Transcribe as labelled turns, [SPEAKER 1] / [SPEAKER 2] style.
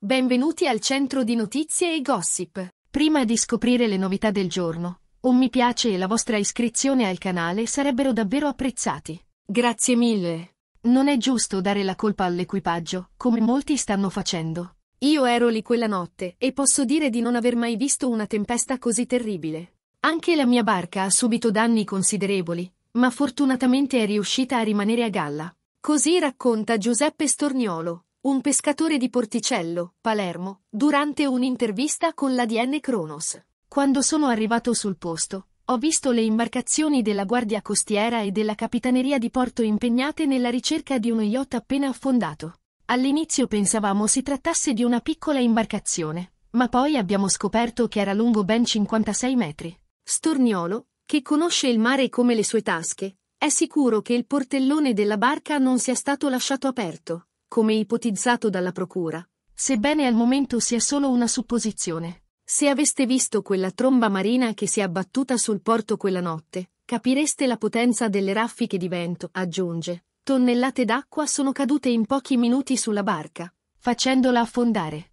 [SPEAKER 1] Benvenuti al centro di notizie e gossip. Prima di scoprire le novità del giorno, un mi piace e la vostra iscrizione al canale sarebbero davvero apprezzati. Grazie mille. Non è giusto dare la colpa all'equipaggio, come molti stanno facendo. Io ero lì quella notte e posso dire di non aver mai visto una tempesta così terribile. Anche la mia barca ha subito danni considerevoli, ma fortunatamente è riuscita a rimanere a galla. Così racconta Giuseppe Storniolo, un pescatore di Porticello, Palermo, durante un'intervista con l'ADN Kronos. Quando sono arrivato sul posto, ho visto le imbarcazioni della Guardia Costiera e della Capitaneria di Porto impegnate nella ricerca di uno yacht appena affondato. All'inizio pensavamo si trattasse di una piccola imbarcazione, ma poi abbiamo scoperto che era lungo ben 56 metri. Storniolo, che conosce il mare come le sue tasche, è sicuro che il portellone della barca non sia stato lasciato aperto come ipotizzato dalla procura, sebbene al momento sia solo una supposizione. Se aveste visto quella tromba marina che si è abbattuta sul porto quella notte, capireste la potenza delle raffiche di vento, aggiunge. Tonnellate d'acqua sono cadute in pochi minuti sulla barca, facendola affondare.